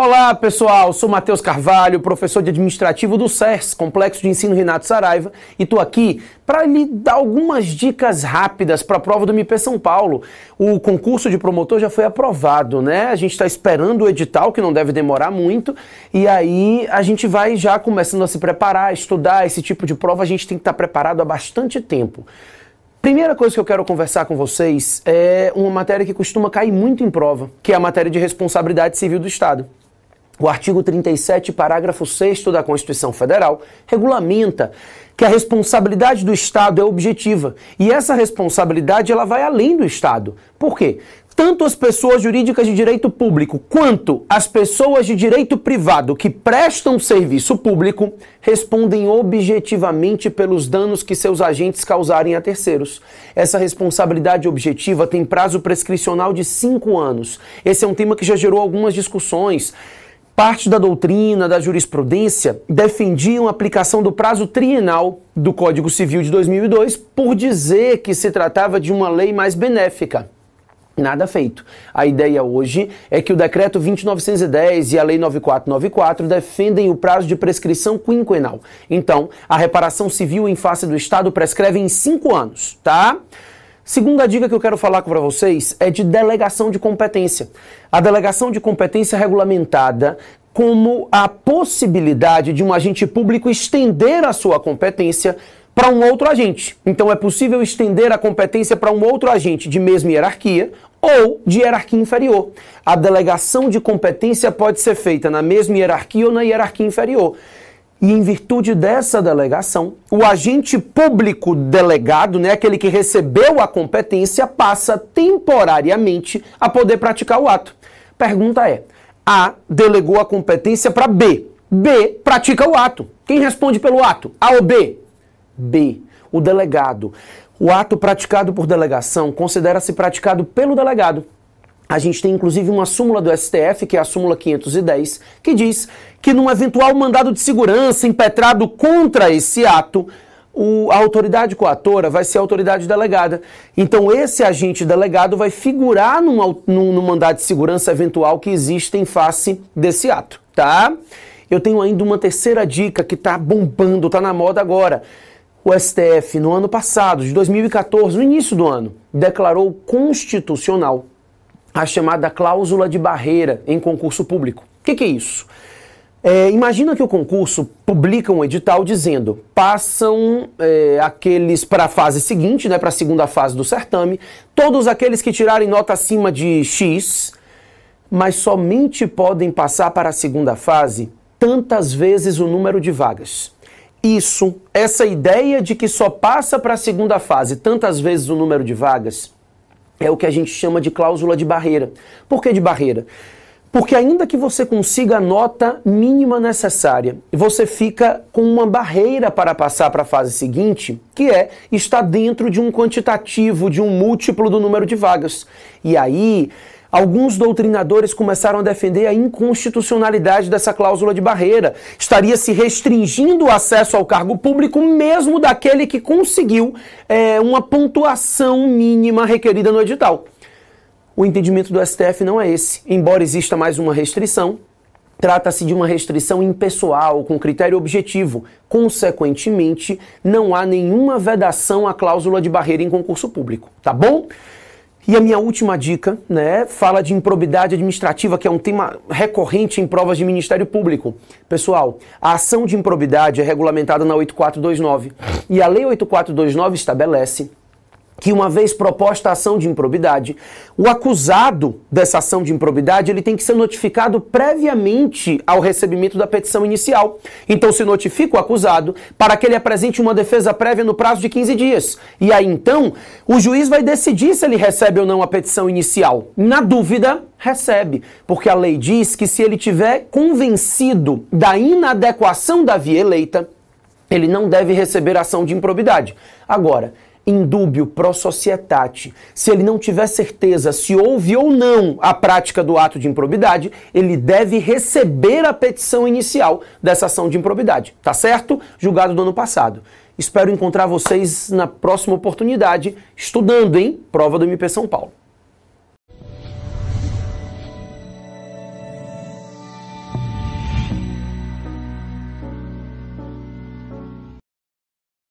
Olá pessoal, sou Matheus Carvalho, professor de administrativo do CERS, Complexo de Ensino Renato Saraiva, e estou aqui para lhe dar algumas dicas rápidas para a prova do MP São Paulo. O concurso de promotor já foi aprovado, né? A gente está esperando o edital, que não deve demorar muito, e aí a gente vai já começando a se preparar, estudar esse tipo de prova, a gente tem que estar tá preparado há bastante tempo. Primeira coisa que eu quero conversar com vocês é uma matéria que costuma cair muito em prova, que é a matéria de responsabilidade civil do Estado. O artigo 37, parágrafo 6 da Constituição Federal, regulamenta que a responsabilidade do Estado é objetiva e essa responsabilidade ela vai além do Estado. Por quê? Tanto as pessoas jurídicas de direito público quanto as pessoas de direito privado que prestam serviço público respondem objetivamente pelos danos que seus agentes causarem a terceiros. Essa responsabilidade objetiva tem prazo prescricional de cinco anos. Esse é um tema que já gerou algumas discussões. Parte da doutrina, da jurisprudência, defendiam a aplicação do prazo trienal do Código Civil de 2002 por dizer que se tratava de uma lei mais benéfica. Nada feito. A ideia hoje é que o decreto 2910 e a lei 9494 defendem o prazo de prescrição quinquenal. Então, a reparação civil em face do Estado prescreve em cinco anos, tá? Segunda dica que eu quero falar para vocês é de delegação de competência. A delegação de competência é regulamentada como a possibilidade de um agente público estender a sua competência para um outro agente. Então é possível estender a competência para um outro agente de mesma hierarquia ou de hierarquia inferior. A delegação de competência pode ser feita na mesma hierarquia ou na hierarquia inferior. E em virtude dessa delegação, o agente público delegado, né, aquele que recebeu a competência, passa temporariamente a poder praticar o ato. Pergunta é: A delegou a competência para B. B pratica o ato. Quem responde pelo ato? A ou B? B, o delegado. O ato praticado por delegação considera-se praticado pelo delegado. A gente tem inclusive uma súmula do STF, que é a súmula 510, que diz que num eventual mandado de segurança impetrado contra esse ato, o, a autoridade coatora vai ser a autoridade delegada. Então, esse agente delegado vai figurar num, num, num mandado de segurança eventual que existe em face desse ato, tá? Eu tenho ainda uma terceira dica que está bombando, está na moda agora. O STF, no ano passado, de 2014, no início do ano, declarou constitucional a chamada cláusula de barreira em concurso público. O que, que, é isso? É, imagina que o concurso publica um edital dizendo passam é, aqueles para a fase seguinte, né, para a segunda fase do certame, todos aqueles que tirarem nota acima de X, mas somente podem passar para a segunda fase tantas vezes o número de vagas. Isso, essa ideia de que só passa para a segunda fase tantas vezes o número de vagas, é o que a gente chama de cláusula de barreira. Por que de barreira? Porque ainda que você consiga a nota mínima necessária, você fica com uma barreira para passar para a fase seguinte, que é estar dentro de um quantitativo, de um múltiplo do número de vagas. E aí Alguns doutrinadores começaram a defender a inconstitucionalidade dessa cláusula de barreira. Estaria se restringindo o acesso ao cargo público, mesmo daquele que conseguiu é, uma pontuação mínima requerida no edital. O entendimento do STF não é esse. Embora exista mais uma restrição, Trata-se de uma restrição impessoal, com critério objetivo. Consequentemente, não há nenhuma vedação à cláusula de barreira em concurso público, tá bom? E a minha última dica, né, fala de improbidade administrativa, que é um tema recorrente em provas de Ministério Público. Pessoal, a ação de improbidade é regulamentada na 8429. E a Lei 8429 estabelece que uma vez proposta a ação de improbidade, o acusado dessa ação de improbidade, ele tem que ser notificado previamente ao recebimento da petição inicial. Então se notifica o acusado para que ele apresente uma defesa prévia no prazo de 15 dias. E aí então, o juiz vai decidir se ele recebe ou não a petição inicial. Na dúvida, recebe, porque a lei diz que se ele tiver convencido da inadequação da via eleita, ele não deve receber ação de improbidade. Agora, indúbio pro societate, se ele não tiver certeza se houve ou não a prática do ato de improbidade, ele deve receber a petição inicial dessa ação de improbidade, tá certo? Julgado do ano passado. Espero encontrar vocês na próxima oportunidade, estudando, hein? Prova do MP São Paulo.